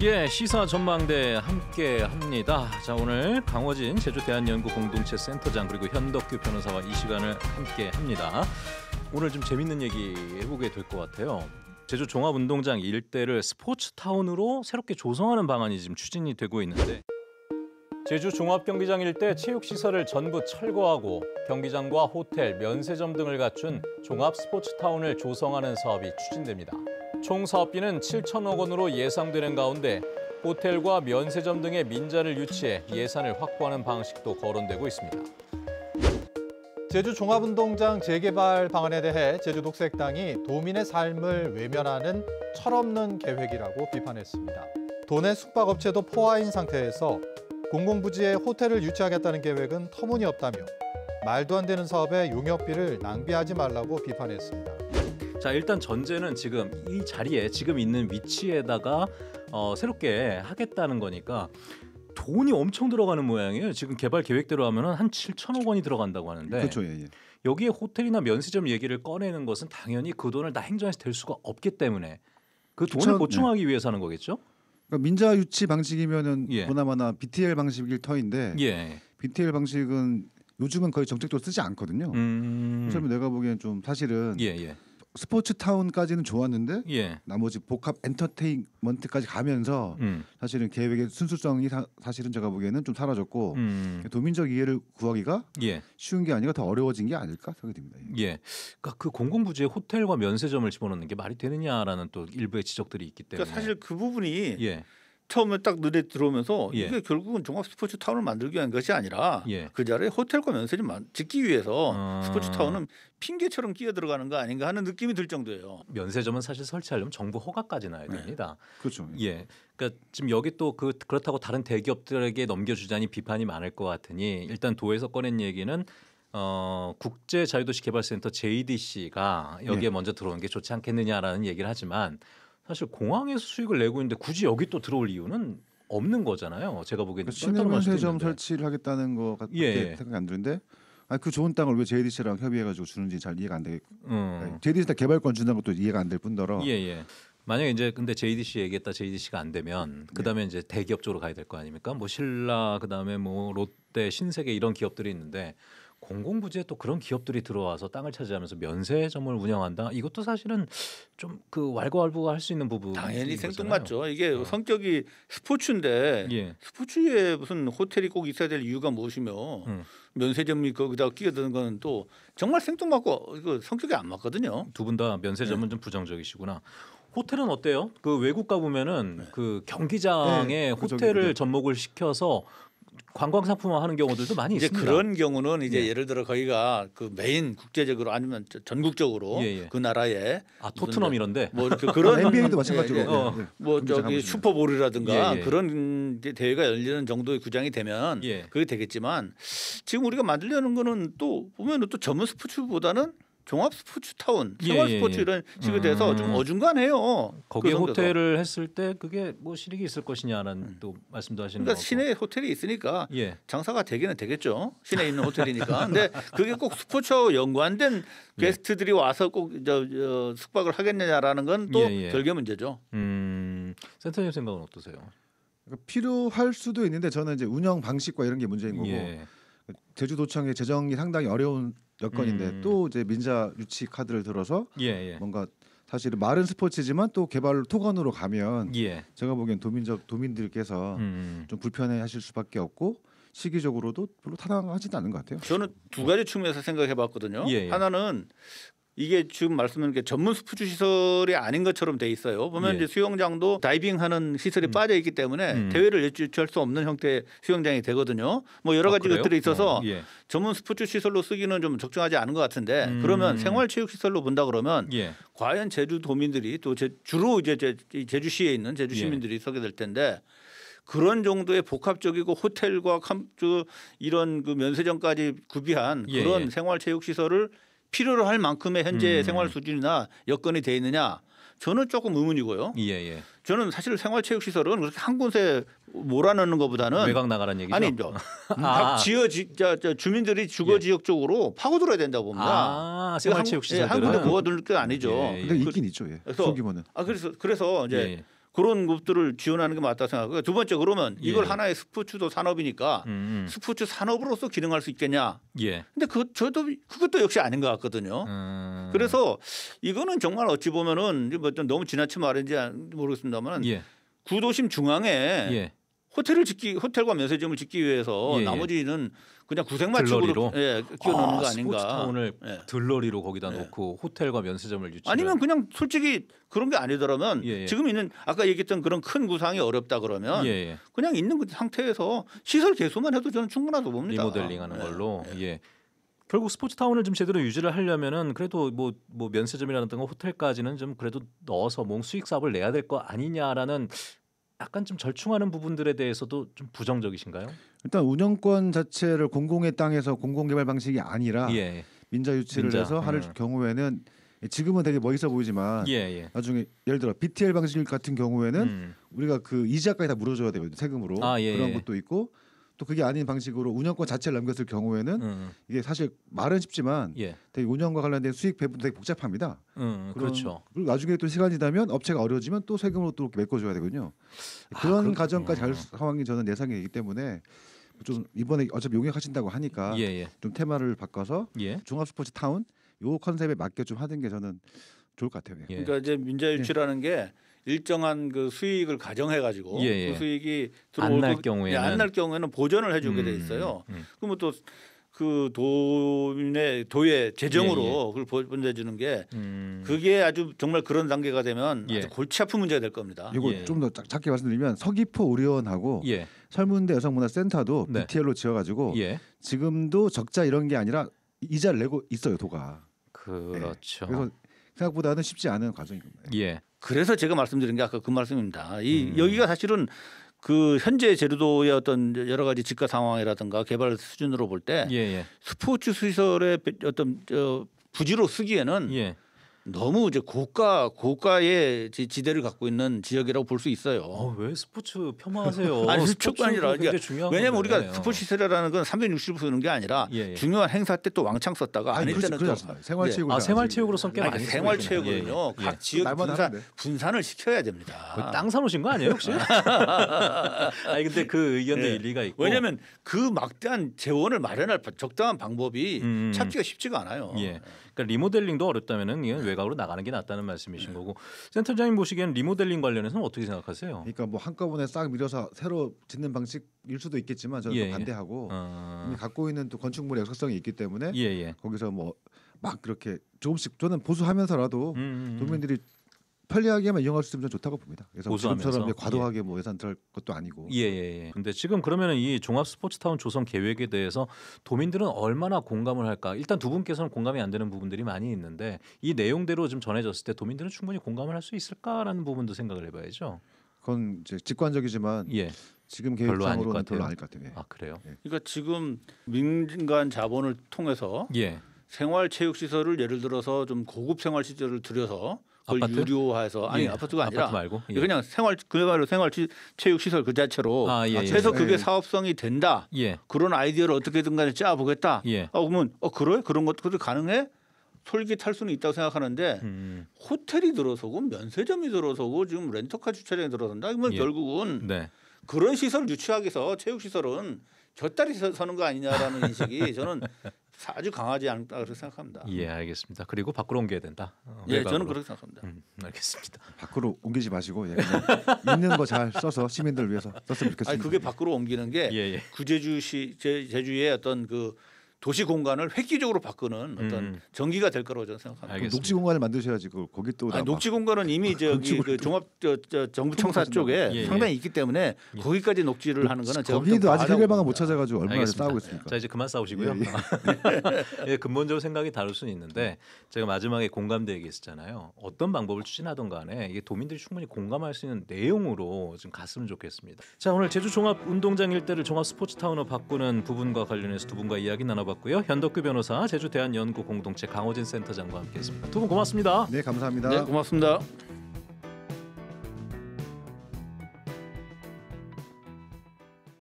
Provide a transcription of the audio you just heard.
예, 시사 전망대 함께 합니다. 자, 오늘 강호진 제주 대한연구 공동체 센터장 그리고 현덕규 변호사와 이 시간을 함께 합니다. 오늘 좀 재밌는 얘기 해보게 될 것 같아요. 제주 종합운동장 일대를 스포츠 타운으로 새롭게 조성하는 방안이 지금 추진이 되고 있는데 제주 종합경기장 일대 체육시설을 전부 철거하고 경기장과 호텔, 면세점 등을 갖춘 종합 스포츠타운을 조성하는 사업이 추진됩니다. 총 사업비는 7천억 원으로 예상되는 가운데 호텔과 면세점 등의 민자를 유치해 예산을 확보하는 방식도 거론되고 있습니다. 제주 종합운동장 재개발 방안에 대해 제주독색당이 도민의 삶을 외면하는 철없는 계획이라고 비판했습니다. 도내 숙박업체도 포화인 상태에서 공공부지에 호텔을 유치하겠다는 계획은 터무니없다며 말도 안 되는 사업에 용역비를 낭비하지 말라고 비판했습니다. 자 일단 전제는 지금 이 자리에 지금 있는 위치에다가 어, 새롭게 하겠다는 거니까 돈이 엄청 들어가는 모양이에요. 지금 개발 계획대로 하면한 7천억 원이 들어간다고 하는데. 그렇죠. 예, 예. 여기에 호텔이나 면세점 얘기를 꺼내는 것은 당연히 그 돈을 다 행정에서 댈 수가 없기 때문에 그 돈을 추천, 네. 보충하기 네. 위해서 하는 거겠죠. 그러니까 민자 유치 방식이면은 예. 보나마나 BTL 방식일 터인데 예. BTL 방식은 요즘은 거의 정책적으로 쓰지 않거든요. 음... 그래서 내가 보기엔 좀 사실은 예, 예. 스포츠 타운까지는 좋았는데 예. 나머지 복합 엔터테인먼트까지 가면서 음. 사실은 계획의 순수성이 사, 실은 제가 보기에는 좀 사라졌고 음. 도민적 이해를 구하기가 예. 쉬운 게 아니라 더 어려워진 게 아닐까 생각이 듭니다. 예. 예. 그러니까 그 공공부지에 호텔과 면세점을 집어넣는 게 말이 되느냐라는 또 일부의 지적들이 있기 때문에 그러니까 사실 그 부분이 예. 처음에 딱 눈에 들어오면서 예. 이게 결국은 종합 스포츠 타운을 만들기 위한 것이 아니라 예. 그 자리에 호텔과 면세점 짓기 위해서 아... 스포츠 타운은 핑계처럼 끼어 들어가는 거 아닌가 하는 느낌이 들 정도예요. 면세점은 사실 설치하려면 정부 허가까지 나야 네. 됩니다. 네. 그렇죠. 예. 예. 그러니까 지금 여기 또 그 그렇다고 다른 대기업들에게 넘겨주자니 비판이 많을 것 같으니 일단 도에서 꺼낸 얘기는 어, 국제 자유도시 개발센터 JDC가 여기에 네. 먼저 들어오는게 좋지 않겠느냐라는 얘기를 하지만 사실 공항에서 수익을 내고 있는데 굳이 여기 또 들어올 이유는 없는 거잖아요. 제가 보기에는 그러니까 신흥세점 설치를 하겠다는 거 예, 같게 예. 생각이 안 드는데 아그 좋은 땅을 왜 JDC랑 협의해가지고 주는지 잘 이해가 안 되겠. 음. JDC한테 개발권 준다는 것도 이해가 안 될 뿐더러. 예, 예. 만약에 이제 근데 JDC 얘기했다 JDC가 안 되면 그다음에 네. 이제 대기업 쪽으로 가야 될 거 아닙니까? 뭐 신라 그다음에 뭐 롯데, 신세계 이런 기업들이 있는데 공공부지에 또 그런 기업들이 들어와서 땅을 차지하면서 면세점을 운영한다. 이것도 사실은 좀 그 왈가왈부가 할 수 있는 부분. 당연히 생뚱맞죠. 이게 어. 성격이 스포츠인데 예. 스포츠에 무슨 호텔이 꼭 있어야 될 이유가 무엇이며 음. 면세점이 거기다 끼어드는 거는 또 정말 생뚱맞고 이거 성격이 안 맞거든요. 두 분 다 면세점은 네. 좀 부정적이시구나. 호텔은 어때요? 그 외국 가 보면은 네. 그 경기장에 네, 호텔을 그 전목을 시켜서 관광 상품화하는 경우들도 많이 이제 있습니다. 그런 경우는 이제 예. 를 들어 거기가 그 메인 국제적으로 아니면 전국적으로 예, 예. 그 나라의 아 토트넘 이런데 뭐 그런 아, NBA도 마찬가지로 예, 예. 어, 뭐 저기 슈퍼볼이라든가 예, 그런 대회가 열리는 정도의 구장이 되면 그게 되겠지만 지금 우리가 만들려는 거는 또 보면 또 전문 스포츠보다는 종합 스포츠 타운, 예, 생활 예, 스포츠 예. 이런 식으로 돼서 음. 좀 어중간해요. 거기에 그 호텔을 했을 때 그게 뭐 실익이 있을 것이냐는 음. 또 말씀도 하시는 그러니까 거고. 그러니까 시내에 호텔이 있으니까 예. 장사가 되기는 되겠죠. 시내에 있는 호텔이니까. 근데 그게 꼭 스포츠와 연관된 예. 게스트들이 와서 꼭 저, 저 숙박을 하겠느냐라는 건 또 별개 문제죠. 음. 센터님 생각은 어떠세요? 그러니까 필요할 수도 있는데 저는 이제 운영 방식과 이런 게 문제인 거고 제주도청의 재정이 상당히 어려운 여건인데 음. 또 이제 민자 유치 카드를 들어서 예, 예. 뭔가 사실 마른 스포츠지만 또개발 토건으로 가면 예. 제가 보기엔 도민적 도민들께서 음, 음. 좀 불편해하실 수밖에 없고 시기적으로도 별로 타당하지는 않은 것 같아요. 저는 두 가지 측면에서 생각해봤거든요. 예, 예. 하나는 이게 지금 말씀드린 게 전문 스포츠 시설이 아닌 것처럼 돼 있어요. 보면 예. 이제 수영장도 다이빙하는 시설이 음. 빠져 있기 때문에 음. 대회를 예출할 수 없는 형태의 수영장이 되거든요. 뭐 여러 아, 가지 아, 것들이 있어서 어, 예. 전문 스포츠 시설로 쓰기는 좀 적정하지 않은 것 같은데 음. 그러면 생활체육 시설로 본다 그러면 예. 과연 제주 도민들이 또 제, 주로 이제 제, 제주시에 있는 제주 예. 시민들이 서게 될 텐데 그런 정도의 복합적이고 호텔과 캄, 저, 이런 그 면세점까지 구비한 예, 그런 예. 생활체육 시설을 필요로 할 만큼의 현재 음. 생활 수준이나 여건이 돼 있느냐 저는 조금 의문이고요. 예, 예. 저는 사실 생활체육시설은 그렇게 한 곳에 몰아넣는 것보다는 외곽 나가라는 얘기죠. 아니죠. 아. 음, 지어 지, 저, 자, 주민들이 주거 예. 지역 쪽으로 파고들어야 된다고 봅니다. 아, 생활체육시설 한, 예, 한 군데 모아둘 게 아니죠. 예, 예. 근데 있긴 그, 있죠. 예. 그래서, 소규모는. 아 그래서 그래서 이제. 예, 예. 그런 것들을 지원하는 게 맞다 생각하고요. 그러니까 두 번째 그러면 예. 이걸 예. 하나의 스포츠도 산업이니까 음음. 음. 스포츠 산업으로서 기능할 수 있겠냐. 예. 근데 그 저도 그것도 역시 아닌 것 같거든요. 음. 그래서 이거는 정말 어찌 보면은 뭐좀 너무 지나친 말인지 모르겠습니다만 예. 구도심 중앙에 예. 호텔을 짓기 호텔과 면세점을 짓기 위해서 예, 예. 나머지는 그냥 구색 맞춤으로 예, 끼워 놓는 아, 거 아닌가. 스포츠타운을 예. 들러리로 거기다 예. 놓고 호텔과 면세점을 유치. 아니면 그냥 솔직히 그런 게 아니더라면 예예. 예. 지금 있는 아까 얘기했던 그런 큰 구상이 어렵다 그러면 예예. 예. 그냥 있는 그 상태에서 시설 개소만 해도 저는 충분하다고 봅니다. 리모델링하는 걸로. 예. 결국 스포츠타운을 좀 제대로 유지를 하려면은 그래도 뭐, 뭐 면세점이라든가 호텔까지는 좀 그래도 넣어서 몸 뭐 수익 사업을 내야 될 거 아니냐라는 약간 좀 절충하는 부분들에 대해서도 좀 부정적이신가요? 일단 운영권 자체를 공공의 땅에서 공공개발 방식이 아니라 예. 예. 민자 유치를 민자, 해서 할 음. 경우에는 지금은 되게 멋있어 보이지만 예, 예. 나중에 예를 들어 BTL 방식 같은 경우에는 음. 우리가 그 이자까지 다 물어줘야 되거든요 세금으로 아, 예, 그런 예. 것도 있고 또 그게 아닌 방식으로 운영권 자체를 남겼을 경우에는 음, 음. 이게 사실 말은 쉽지만 예. 되게 운영과 관련된 수익 배분도 되게 복잡합니다. 음, 음, 그런, 그렇죠. 그리고 나중에 또 시간이 지나면 업체가 어려워지면 또 세금으로 또 이렇게 메꿔줘야 되거든요. 아, 그런 아, 과정까지 갈 상황이 저는 예상이기 때문에 좀 이번에 어차피 용역하신다고 하니까 예, 예. 좀 테마를 바꿔서 예. 종합 스포츠 타운 요 컨셉에 맞게 좀 하는 게 저는 좋을 것 같아요. 예. 그러니까 이제 민자 예. 유치라는 게 일정한 그 수익을 가정해 가지고 예, 예. 그 예. 수익이 들어올 예, 경우에 안날 경우에는 보전을 해주게 돼 음, 있어요. 음, 음. 그러면 또 그 도민의 도의 재정으로 예, 예. 그걸 보전해 주는 게 음. 그게 아주 정말 그런 단계가 되면 아주 골치 아픈 문제가 될 겁니다. 이거 좀 더 작게 말씀드리면 서귀포 의료원하고 설문대 여성문화센터도 네. BTL로 지어가지고 지금도 적자 이런 게 아니라 이자를 내고 있어요 도가. 그렇죠. 네. 그래서 생각보다는 쉽지 않은 과정인 겁니다. 예. 그래서 제가 말씀드린 게 아까 그 말씀입니다. 이 음. 여기가 사실은 그 현재 제주도의 어떤 여러 가지 집가 상황이라든가 개발 수준으로 볼때 예, 예. 스포츠 시설의 어떤 저 부지로 쓰기에는 예. 너무 이제 고가 고가의 지대를 갖고 있는 지역이라고 볼 수 있어요. 아, 왜 스포츠 폄하하세요? 아니 스포츠가 아니라 그러 그러니까 왜냐면 우리가 스포츠 시설이라는 건 360도 쓰는 게 아니라 예, 예. 중요한 행사 때 또 왕창 썼다가 아니, 아닐 때는 예. 생활체육으로 아, 생활체육으로선 꽤 많이 생활체육은요 예, 예, 각 예. 지역 분산, 을 시켜야 됩니다. 땅 사놓으신 거 아니에요 혹시? 아니 근데 그 의견도 일리가 있고 왜냐면그 막대한 재원을 마련할 적당한 방법이 음. 찾기가 쉽지가 않아요. 예. 그러니까 리모델링도 어렵다면은 외곽 대각으로 나가는 게 낫다는 말씀이신 네. 거고 센터장님 보시기에 리모델링 관련해서는 어떻게 생각하세요? 그러니까 뭐 한꺼번에 싹 밀어서 새로 짓는 방식일 수도 있겠지만 저는 예, 예, 반대하고 어... 갖고 있는 또 건축물의 역사성이 있기 때문에 예, 예. 거기서 뭐 막 그렇게 조금씩 저는 보수하면서라도 음, 음, 도민들이 음. 편리하게만 이용할 수 있으면 좋다고 봅니다. 그래서 지금처럼 과도하게 예. 뭐 예산 들 것도 아니고. 예예예. 예, 예. 근데 지금 그러면 이 종합 스포츠타운 조성 계획에 대해서 도민들은 얼마나 공감을 할까? 일단 두 분께서는 공감이 안 되는 부분들이 많이 있는데 이 내용대로 좀 전해졌을 때 도민들은 충분히 공감을 할 수 있을까라는 부분도 생각을 해봐야죠. 그건 이제 직관적이지만 예. 지금 계획상으로는 별로 아닐 것 같아요. 예. 아 그래요? 예. 그러니까 지금 민간 자본을 통해서 예. 생활 체육 시설을 예를 들어서 좀 고급 생활 시설을 들여서 아파트? 유료화해서 아니 예. 아파트가 아니라 아파트 말고 예. 그냥 생활 그야말로 생활 체육 시설 그 자체로 아, 예, 예. 해서 그게 예. 사업성이 된다. 예. 그런 아이디어를 어떻게든간에 짜보겠다. 아 어, 그러면 어 그래 그런 것도 그래도 가능해? 솔깃할 수는 있다고 생각하는데 음. 호텔이 들어서고 면세점이 들어서고 지금 렌터카 주차장이 들어선다. 그러면 결국은 네. 그런 시설 유치하기 위해서 체육 시설은 곁다리 서는 거 아니냐라는 인식이 저는 아주 강하지 않다 그 생각합니다. 예, 알겠습니다. 그리고 밖으로 옮겨야 된다. 어, 예, 저는 그렇게 생각합니다. 음, 알겠습니다. 밖으로 옮기지 마시고 예, 있는 거 잘 써서 시민들 위해서 썼으면 좋겠습니다. 아니, 그게 밖으로 옮기는 게 예, 예. 구제주시 제, 제주의 어떤 그 도시 공간을 획기적으로 바꾸는 어떤 음. 전기가 될 거라고 저는 생각합니다. 녹지 공간을 만드셔야지 그 거기 또 아니, 녹지 공간은 이미 저기 그 종합 저, 저 정부청사 쪽에 예, 예. 상당히 있기 때문에 예. 거기까지 녹지를 하는 거는 거기도 아직 해결 방안 못 찾아가지고 얼마나 싸우고 있습니까? 자 이제 그만 싸우시고요. 예, 예. 예, 근본적으로 생각이 다를 수는 있는데 제가 마지막에 공감대 얘기했잖아요. 어떤 방법을 추진하던 간에 이게 도민들이 충분히 공감할 수 있는 내용으로 좀 갔으면 좋겠습니다. 자 오늘 제주 종합 운동장 일대를 종합 스포츠 타운으로 바꾸는 부분과 관련해서 두 분과 이야기 나눠. 만나봤고요. 현덕규 변호사, 제주대한연구 공동체 강호진 센터장과 함께했습니다. 두 분 고맙습니다. 네, 감사합니다. 네, 고맙습니다.